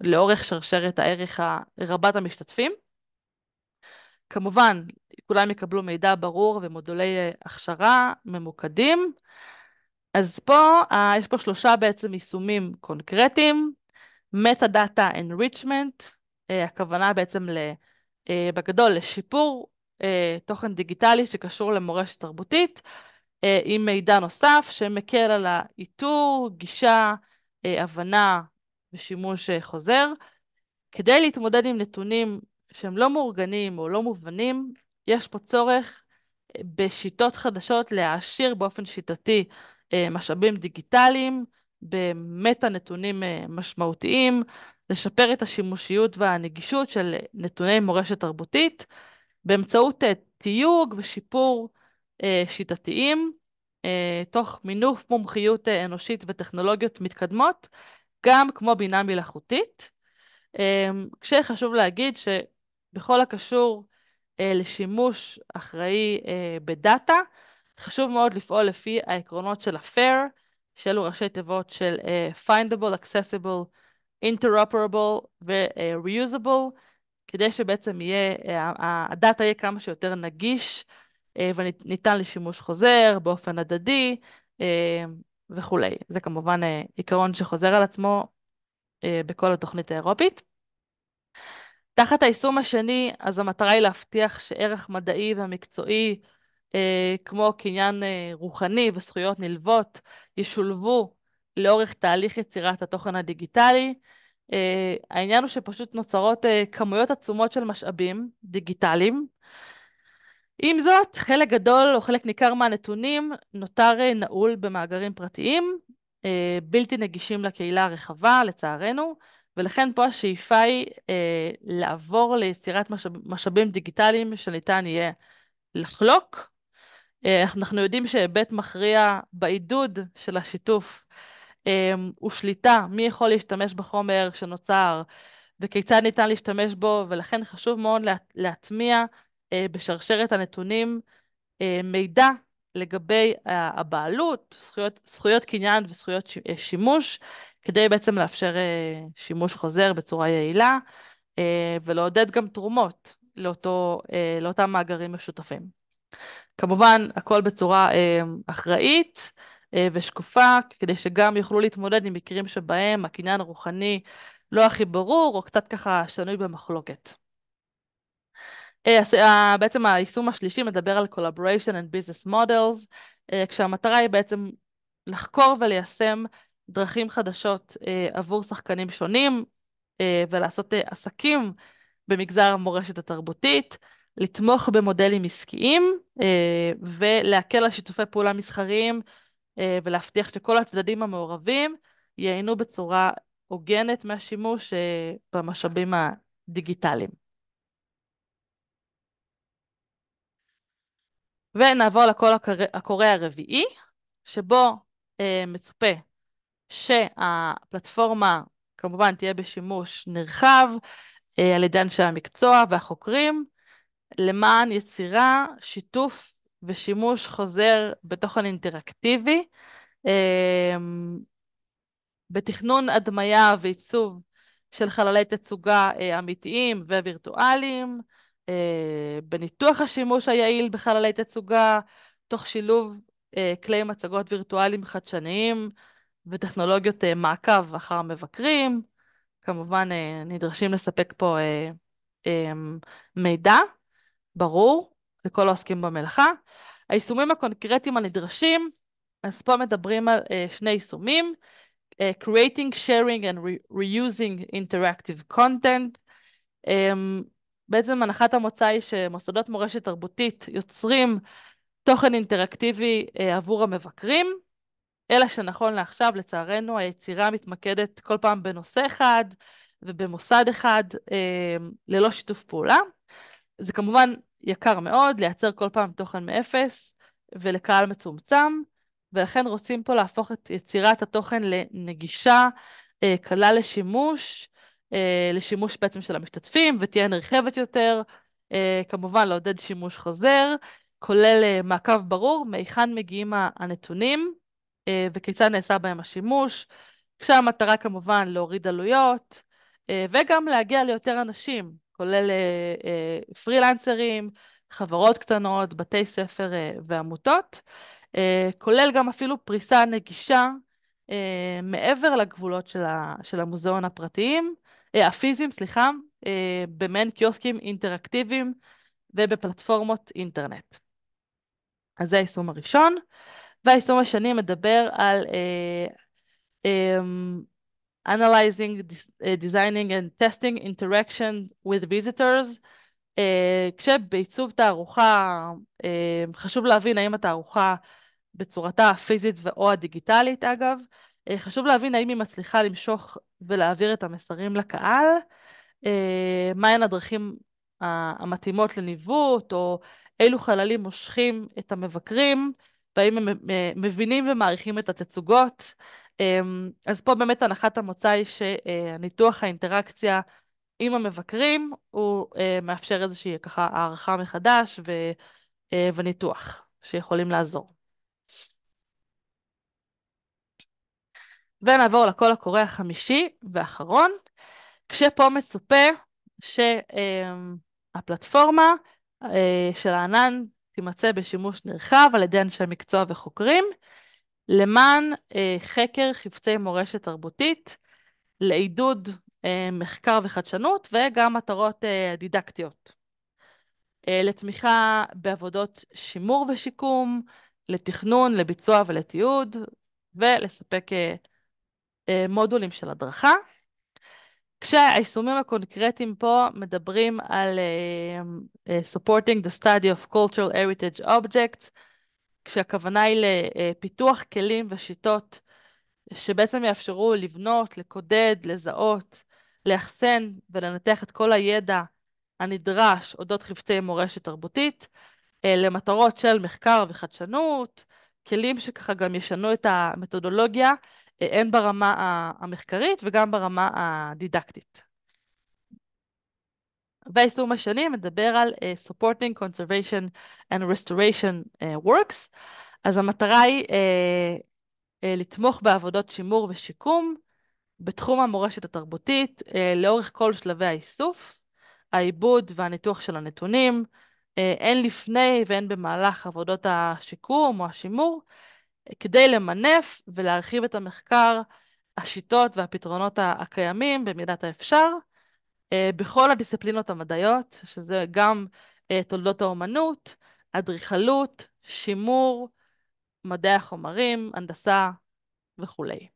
לאורך שרשרת הערך רבת המשתתפים. כמובן, כולם יקבלו מידע ברור ומודולי אה, הכשרה ממוקדים. אז פה, אה, יש פה שלושה בעצם יישומים קונקרטיים, Meta Data Enrichment, אה, הכוונה בעצם ל, בגדול לשיפור תוכן דיגיטלי שקשור למורשת תרבותית, עם מידע נוסף שמקל על האיתור, גישה, הבנה ושימוש חוזר. כדי להתמודד עם נתונים שהם לא מאורגנים או לא מובנים, יש פה צורך אה, בשיטות חדשות להעשיר באופן שיטתי אה, משאבים דיגיטליים, במטה נתונים אה, משמעותיים, לשפר את השימושיות והנגישות של נתוני מורשת תרבותית באמצעות תיוג ושיפור שיטתיים, תוך מינוף מומחיות אנושית וטכנולוגיות מתקדמות, גם כמו בינה מלאכותית. כשחשוב להגיד ש... בכל הקשור אה, לשימוש אחראי אה, בדאטה, חשוב מאוד לפעול לפי העקרונות של ה-FAIR, שאלו ראשי תיבות של אה, Findable, Accessible, Interoperable ו-Reusable, אה, כדי שבעצם יהיה, אה, הדאטה יהיה כמה שיותר נגיש אה, וניתן לשימוש חוזר באופן הדדי אה, וכולי. זה כמובן אה, עיקרון שחוזר על עצמו אה, בכל התוכנית האירופית. תחת היישום השני, אז המטרה היא להבטיח שערך מדעי ומקצועי, אה, כמו קניין אה, רוחני וזכויות נלוות, ישולבו לאורך תהליך יצירת התוכן הדיגיטלי. אה, העניין הוא שפשוט נוצרות אה, כמויות עצומות של משאבים דיגיטליים. עם זאת, חלק גדול או חלק ניכר מהנתונים נותר אה, נעול במאגרים פרטיים, אה, בלתי נגישים לקהילה הרחבה, לצערנו, ולכן פה השאיפה היא אה, לעבור ליצירת משאב, משאבים דיגיטליים שניתן יהיה לחלוק. אה, אנחנו יודעים שהיבט מכריע בעידוד של השיתוף אה, הוא שליטה, מי יכול להשתמש בחומר שנוצר וכיצד ניתן להשתמש בו, ולכן חשוב מאוד לה, להטמיע אה, בשרשרת הנתונים אה, מידע לגבי הבעלות, זכויות, זכויות קניין וזכויות אה, שימוש, כדי בעצם לאפשר אה, שימוש חוזר בצורה יעילה אה, ולעודד גם תרומות לאותו, אה, לאותם מאגרים משותפים. כמובן, הכל בצורה אחראית ושקופה, כדי שגם יוכלו להתמודד עם מקרים שבהם הקניין הרוחני לא הכי ברור, או קצת ככה שנוי במחלוקת. בעצם היישום השלישי מדבר על collaboration and business models, כשהמטרה היא בעצם לחקור וליישם דרכים חדשות אה, עבור שחקנים שונים אה, ולעשות אה, עסקים במגזר המורשת התרבותית, לתמוך במודלים עסקיים ולהקל על שיתופי פעולה מסחריים ולהבטיח שכל הצדדים המעורבים ייהנו בצורה הוגנת מהשימוש במשאבים הדיגיטליים. ונעבור לקול הקורא הרביעי, שבו מצופה שהפלטפורמה כמובן תהיה בשימוש נרחב אה, על ידי אנשי המקצוע והחוקרים, למען יצירה, שיתוף ושימוש חוזר בתוכן אינטראקטיבי, אה, בתכנון הדמיה ועיצוב של חללי תצוגה אה, אמיתיים ווירטואליים, בניתוח השימוש היעיל בחללי תצוגה, תוך שילוב כלי מצגות וירטואליים חדשניים, וטכנולוגיות אה, מעקב אחר המבקרים. כמובן אה, נדרשים לספק פה אה, אמ, מידע ברור לכל העוסקים במלאכה. היישומים הקונקרטיים הנדרשים, אז פה מדברים על שני יישומים, Creating, Sharing and Reusing Interactive Content. אמ, בעצם הנחת המוצא היא שמוסדות מורשת תרבותית יוצרים תוכן אינטראקטיבי עבור המבקרים, אלא שנכון לעכשיו, לצערנו, היצירה מתמקדת כל פעם בנושא אחד ובמוסד אחד אה, ללא שיתוף פעולה. זה כמובן יקר מאוד לייצר כל פעם תוכן מאפס ולקהל מצומצם, ולכן רוצים פה להפוך את יצירת התוכן לנגישה, אה, קלה לשימוש, אה, לשימוש בעצם של המשתתפים, ותהיה נרחבת יותר, אה, כמובן לעודד שימוש חוזר, כולל אה, מעקב ברור, מהיכן מגיעים הנתונים, אה, וכיצד נעשה בהם השימוש, כשהמטרה כמובן להוריד עלויות, אה, וגם להגיע ליותר אנשים, כולל אה, פרילנסרים, חברות קטנות, בתי ספר ועמותות, כולל גם אפילו פריסה נגישה מעבר לגבולות של המוזיאון הפרטיים, הפיזיים, סליחה, במעין קיוסקים אינטראקטיביים ובפלטפורמות אינטרנט. אז זה היישום הראשון. והיישום השני מדבר על אה, אה, Analyzing, אה, Designing and Testing Interaction with Visitors, כשבעיצוב תערוכה חשוב להבין האם התערוכה בצורתה הפיזית ואו הדיגיטלית אגב, חשוב להבין האם היא מצליחה למשוך ולהעביר את המסרים לקהל, מהן הדרכים המתאימות לניווט או אילו חללים מושכים את המבקרים, והאם הם מבינים ומעריכים את התצוגות. אמ, אז פה באמת הנחת המוצא היא שניתוח האינטראקציה עם המבקרים הוא אה, מאפשר איזושהי ככה הערכה מחדש ו, אה, וניתוח שיכולים לעזור. ונעבור לקול הקורא החמישי והאחרון, כשפה מצופה שהפלטפורמה אמ, אה, של הענן תימצא בשימוש נרחב על ידי אנשי מקצוע וחוקרים, למען אה, חקר חפצי מורשת תרבותית, לעידוד אה, מחקר וחדשנות וגם מטרות אה, דידקטיות. אה, לתמיכה בעבודות שימור ושיקום, לתכנון, לביצוע ולתיעוד, ולספק אה, אה, מודולים של הדרכה. כשהיישומים הקונקרטיים פה מדברים על uh, uh, supporting the study of cultural heritage objects, כשהכוונה היא לפיתוח כלים ושיטות שבעצם יאפשרו לבנות, לקודד, לזהות, לאחסן ולנתח את כל הידע הנדרש אודות חפצי מורשת תרבותית אה, למטרות של מחקר וחדשנות, כלים שככה גם ישנו את המתודולוגיה הן ברמה המחקרית וגם ברמה הדידקטית. והיישום השני מדבר על uh, Supporting Conservation and Restoration uh, Works, אז המטרה היא uh, uh, לתמוך בעבודות שימור ושיקום בתחום המורשת התרבותית uh, לאורך כל שלבי האיסוף, העיבוד והניתוח של הנתונים, הן uh, לפני והן במהלך עבודות השיקום או השימור, כדי למנף ולהרחיב את המחקר, השיטות והפתרונות הקיימים במידת האפשר אה, בכל הדיסציפלינות המדעיות, שזה גם אה, תולדות האומנות, אדריכלות, שימור, מדעי החומרים, הנדסה וכולי.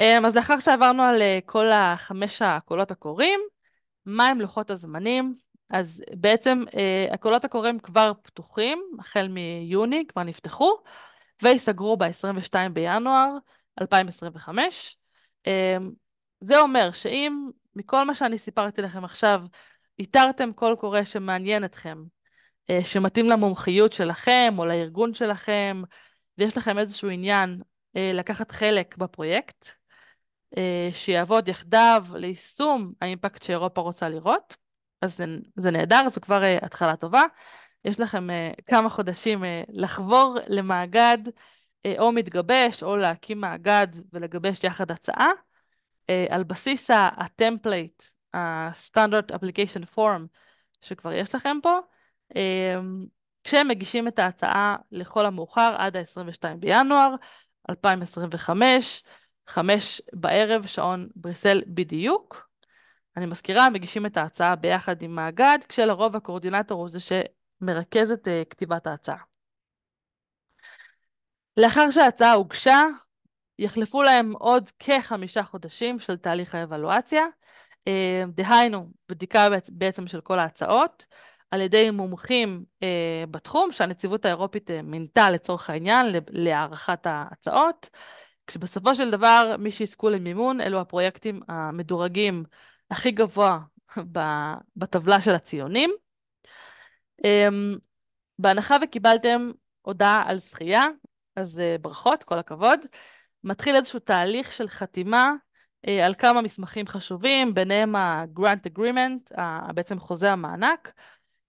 אה, אז לאחר שעברנו על כל החמש הקולות הקוראים, מהם לוחות הזמנים אז בעצם אה, הקולות הקוראים כבר פתוחים, החל מיוני, כבר נפתחו, וייסגרו ב-22 בינואר 2025. אה, זה אומר שאם מכל מה שאני סיפרתי לכם עכשיו, איתרתם קול קורא שמעניין אתכם, אה, שמתאים למומחיות שלכם או לארגון שלכם, ויש לכם איזשהו עניין לקחת חלק בפרויקט, שיעבוד יחדיו ליישום האימפקט שאירופה רוצה לראות, אז זה, זה נהדר, זו כבר uh, התחלה טובה. יש לכם uh, כמה חודשים uh, לחבור למאגד uh, או מתגבש, או להקים מאגד ולגבש יחד הצעה. Uh, על בסיס הטמפלייט, הסטנדרט אפליקיישן פורם, שכבר יש לכם פה, uh, כשהם מגישים את ההצעה לכל המאוחר עד ה-22 בינואר 2025, חמש בערב, שעון בריסל בדיוק. אני מזכירה, מגישים את ההצעה ביחד עם מאגד, כשלרוב הקורדינטור הוא זה שמרכז את אה, כתיבת ההצעה. לאחר שההצעה הוגשה, יחלפו להם עוד כחמישה חודשים של תהליך האבלואציה, אה, דהיינו, בדיקה בעצם של כל ההצעות, על ידי מומחים אה, בתחום שהנציבות האירופית מינתה לצורך העניין להערכת ההצעות, כשבסופו של דבר מי שיזכו למימון אלו הפרויקטים המדורגים הכי גבוה בטבלה של הציונים. אמ, בהנחה וקיבלתם הודעה על זכייה, אז אה, ברכות, כל הכבוד. מתחיל איזשהו תהליך של חתימה אה, על כמה מסמכים חשובים, ביניהם ה-Grant Agreement, בעצם חוזה המענק,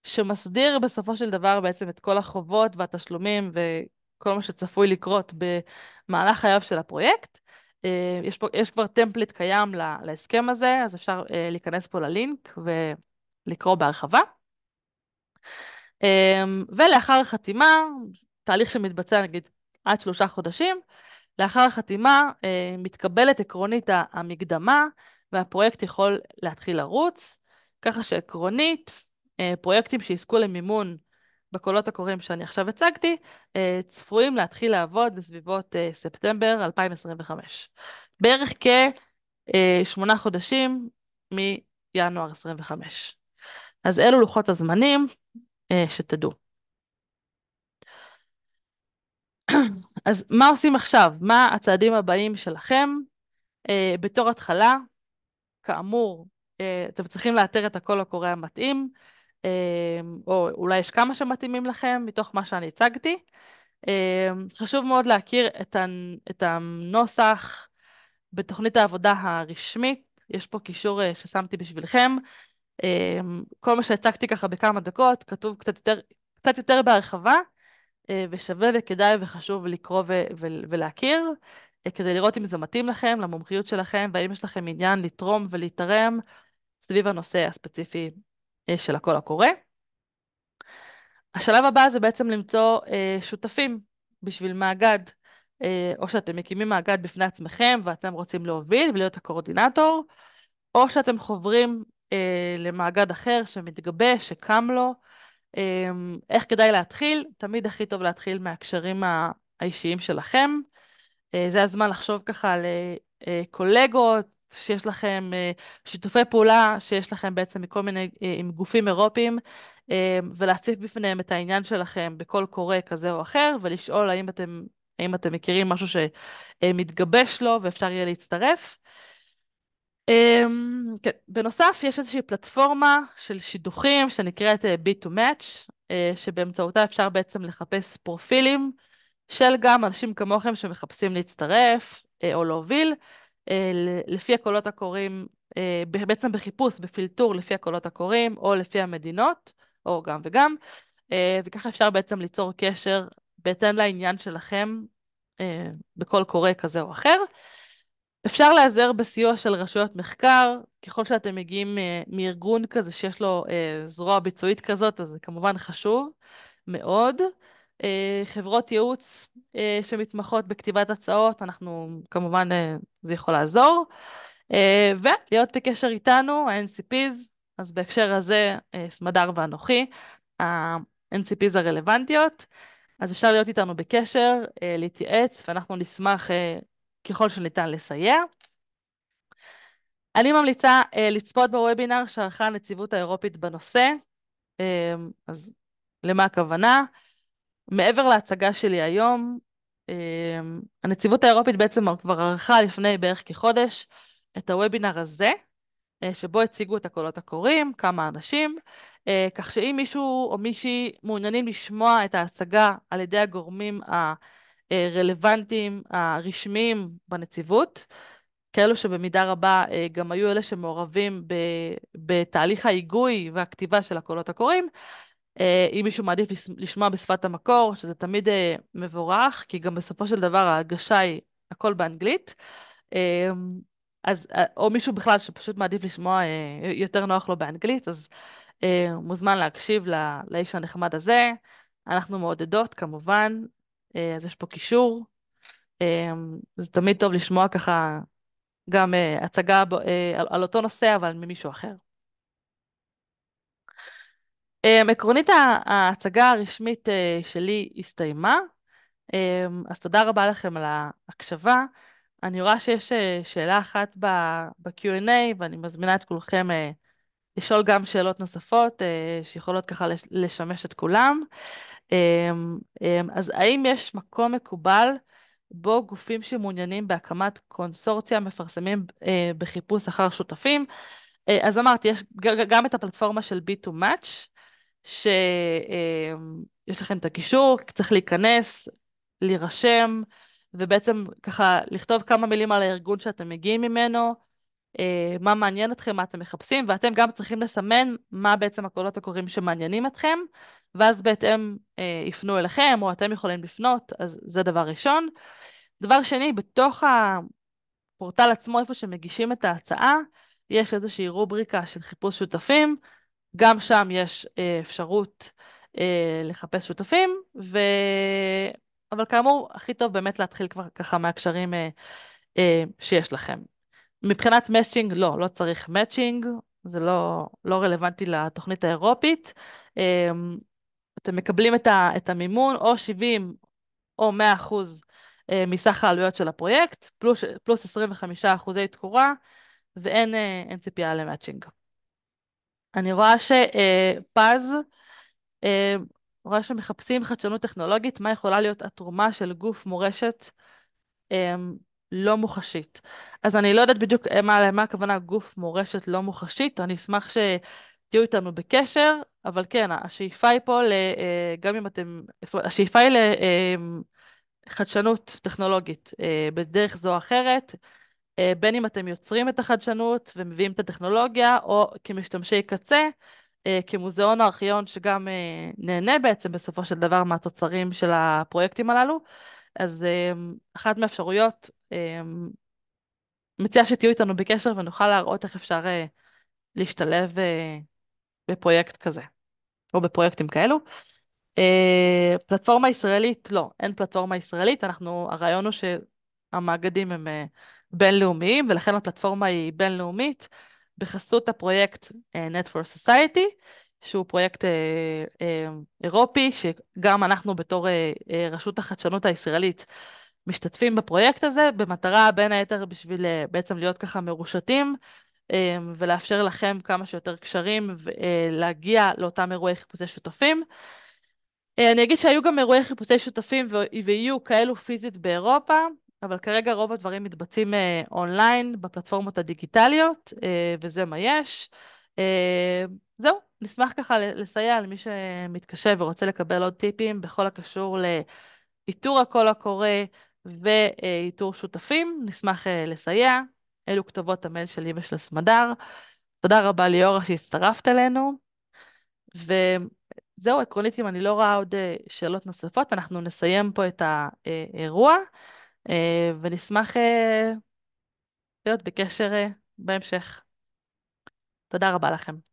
שמסדיר בסופו של דבר בעצם את כל החובות והתשלומים וכל מה שצפוי לקרות במהלך חייו של הפרויקט. אה, יש, פה, יש כבר טמפליט קיים להסכם הזה, אז אפשר אה, להיכנס פה ללינק ולקרוא בהרחבה. אה, ולאחר החתימה, תהליך שמתבצע נגיד עד שלושה חודשים, לאחר החתימה מתקבלת עקרונית המקדמה והפרויקט יכול להתחיל לרוץ, ככה שעקרונית פרויקטים שיזכו למימון בקולות הקוראים שאני עכשיו הצגתי, אה, צפויים להתחיל לעבוד בסביבות אה, ספטמבר 2025. בערך כשמונה אה, חודשים מינואר 25. אז אלו לוחות הזמנים שתדעו. אז מה עושים עכשיו? מה הצעדים הבאים שלכם? בתור התחלה, כאמור, אתם צריכים לאתר את הקול הקורא המתאים, אמ, או אולי יש כמה שמתאימים לכם מתוך מה שאני הצגתי. אמ, חשוב מאוד להכיר את הנוסח בתוכנית העבודה הרשמית, יש פה קישור אה, ששמתי בשבילכם. אמ, כל מה שהצגתי ככה בכמה דקות כתוב קצת יותר, קצת יותר בהרחבה, אה, ושווה וכדאי וחשוב לקרוא ו- ו- ולהכיר, אה, כדי לראות אם זה מתאים לכם, למומחיות שלכם, והאם יש לכם עניין לתרום ולהתערם סביב הנושא הספציפי אה, של הקול הקורא. השלב הבא זה בעצם למצוא אה, שותפים בשביל מאגד, אה, או שאתם מקימים מאגד בפני עצמכם ואתם רוצים להוביל ולהיות הקורדינטור, או שאתם חוברים למאגד אחר שמתגבש, שקם לו, אמ, איך כדאי להתחיל? תמיד הכי טוב להתחיל מהקשרים האישיים שלכם. זה הזמן לחשוב ככה על קולגות, שיש לכם אה, שיתופי פעולה שיש לכם בעצם מכל מיני, אה, עם גופים אירופיים, אה, ולהציף בפניהם את העניין שלכם בקול קורא כזה או אחר, ולשאול האם אתם, האם אתם מכירים משהו שמתגבש לו ואפשר יהיה להצטרף. אמ, כן. בנוסף, יש איזושהי פלטפורמה של שידוכים שנקראת B2Match, שבאמצעותה אפשר בעצם לחפש פרופילים של גם אנשים כמוכם שמחפשים להצטרף או להוביל, אה, לפי הקולות הקוראים, אה, בעצם בחיפוש, בפילטור לפי הקולות הקוראים, או לפי המדינות, או גם וגם, אה, וככה אפשר בעצם ליצור קשר בהתאם לעניין שלכם בכל קורא כזה או אחר. אפשר להיעזר בסיוע של רשויות מחקר, ככל שאתם מגיעים מארגון כזה שיש לו זרוע ביצועית כזאת, אז זה כמובן חשוב מאוד. חברות ייעוץ שמתמחות בכתיבת הצעות, אנחנו כמובן זה יכול לעזור. אה, ולהיות בקשר איתנו, ה-NCPs, אז בהקשר הזה, אה, סמדר ואנוכי, ה-NCPs הרלוונטיות, אז אפשר להיות איתנו בקשר, אה, להתייעץ, ואנחנו נשמח ככל שניתן לסייע. אני ממליצה לצפות בוובינר שערכה הנציבות האירופית בנושא, אז למה הכוונה? מעבר להצגה שלי היום, אמ, הנציבות האירופית בעצם כבר ערכה לפני בערך כחודש את הוובינר הזה, אה, שבו הציגו את הקולות הקוראים, כמה אנשים, אה, כך שאם מישהו או מישהי מעוניינים לשמוע את ההצגה על ידי הגורמים הרלוונטיים הרשמיים בנציבות, כאלו שבמידה רבה אה, גם היו אלה שמעורבים בתהליך ההיגוי והכתיבה של הקולות הקוראים, אה, אם מישהו מעדיף לשמוע בשפת המקור, שזה תמיד אה, מבורך, כי גם בסופו של דבר ההגשה היא הכל באנגלית. אמ, אז, אה, או מישהו בכלל שפשוט מעדיף לשמוע, יותר נוח לו באנגלית, אז מוזמן להקשיב לאיש הנחמד הזה. אנחנו מעודדות כמובן, אז יש פה קישור. אמ, זה תמיד טוב לשמוע ככה גם הצגה על אותו נושא, אבל ממישהו אחר. אמ, עקרונית ההצגה הרשמית אה, שלי הסתיימה, אמ, אז תודה רבה לכם על ההקשבה. אני רואה שיש אה, שאלה אחת ב-Q&A ואני מזמינה את כולכם אה, לשאול גם שאלות נוספות שיכולות ככה לשמש את כולם. אמ, אז האם יש מקום מקובל בו גופים שמעוניינים בהקמת קונסורציה מפרסמים בחיפוש אחר שותפים? אז אמרתי, יש גם את הפלטפורמה של B2Match, שיש אמ, לכם את הקישור, צריך להיכנס, להירשם, ובעצם ככה לכתוב כמה מילים על הארגון שאתם מגיעים ממנו, אה, מה מעניין אתכם, מה אתם מחפשים, ואתם גם צריכים לסמן מה בעצם הקולות הקוראים שמעניינים אתכם, ואז בהתאם אה, יפנו אליכם, או אתם יכולים לפנות, אז זה דבר ראשון. דבר שני, בתוך הפורטל עצמו, איפה שמגישים את ההצעה, יש איזושהי רובריקה של חיפוש שותפים, גם שם יש אה, אפשרות אה, לחפש שותפים, ו... אבל כאמור, הכי טוב באמת להתחיל כבר ככה מהקשרים אה, שיש לכם. מבחינת מאצ'ינג, לא, לא צריך מאצ'ינג, זה לא, לא רלוונטי לתוכנית האירופית. אתם מקבלים את, ה, את המימון או 70 או 100 אחוז מסך העלויות של הפרויקט, פלוס, פלוס 25 אחוזי תקורה, ואין ציפייה למאצ'ינג. אני רואה שפז, אה, רואה שמחפשים חדשנות טכנולוגית, מה יכולה להיות התרומה של גוף מורשת אה, לא מוחשית. אז אני לא יודעת בדיוק אה, מה, מה הכוונה גוף מורשת לא מוחשית, אני אשמח שתהיו איתנו בקשר, אבל כן, השאיפה היא פה, ל, גם אם אתם, זאת אומרת, השאיפה היא לחדשנות טכנולוגית בדרך זו או אחרת. אה, בין אם אתם יוצרים את החדשנות ומביאים את הטכנולוגיה, או כמשתמשי קצה, אה, כמוזיאון או ארכיון שגם אה, נהנה בעצם בסופו של דבר מהתוצרים של הפרויקטים הללו. אז אחת מהאפשרויות, מציעה שתהיו איתנו בקשר ונוכל להראות איך אפשר להשתלב בפרויקט כזה, או בפרויקטים כאלו. פלטפורמה ישראלית, לא, אין פלטפורמה ישראלית, אנחנו, הרעיון הוא שהמאגדים הם בינלאומיים, ולכן הפלטפורמה היא בינלאומית, בחסות הפרויקט אה, Net for Society, שהוא פרויקט אה, אה, אירופי, שגם אנחנו בתור רשות החדשנות הישראלית משתתפים בפרויקט הזה, במטרה בין היתר בשביל בעצם להיות ככה מרושתים ולאפשר לכם כמה שיותר קשרים ולהגיע לאותם אירועי חיפושי שותפים. אני אגיד שהיו גם אירועי חיפושי שותפים ויהיו כאלו פיזית באירופה, אבל כרגע רוב הדברים מתבצעים אה, אונליין, בפלטפורמות הדיגיטליות, אה, וזה מה יש. אה, זהו, נשמח ככה לסייע למי שמתקשה ורוצה לקבל עוד טיפים בכל הקשור לאיתור הקול הקורא ואיתור שותפים, נשמח לסייע. אלו כתובות המייל שלי ושל סמדר. תודה רבה ליאורה שהצטרפת אלינו. וזהו, עקרונית, אם אני לא רואה עוד שאלות נוספות, אנחנו נסיים פה את האירוע. אה, ונשמח אה, להיות בקשר אה, בהמשך. תודה רבה לכם.